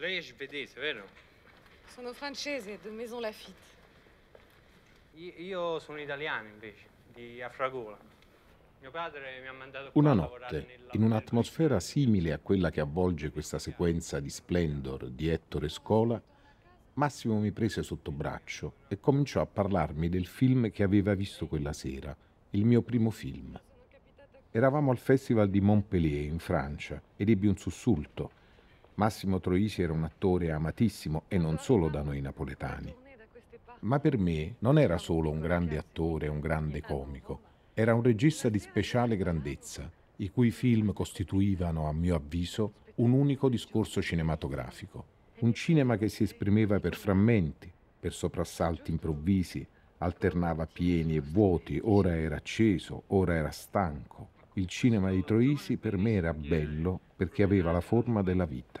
lei è svedese, vero? Sono francese, di Maison Lafitte. Io sono italiano invece, di Afragola. Mio padre mi ha mandato Una notte, in un'atmosfera simile a quella che avvolge questa sequenza di Splendor di Ettore Scola, Massimo mi prese sotto braccio e cominciò a parlarmi del film che aveva visto quella sera, il mio primo film. Eravamo al festival di Montpellier in Francia ed ebbi un sussulto Massimo Troisi era un attore amatissimo e non solo da noi napoletani. Ma per me non era solo un grande attore, un grande comico, era un regista di speciale grandezza, i cui film costituivano, a mio avviso, un unico discorso cinematografico. Un cinema che si esprimeva per frammenti, per soprassalti improvvisi, alternava pieni e vuoti, ora era acceso, ora era stanco il cinema di Troisi per me era bello perché aveva la forma della vita.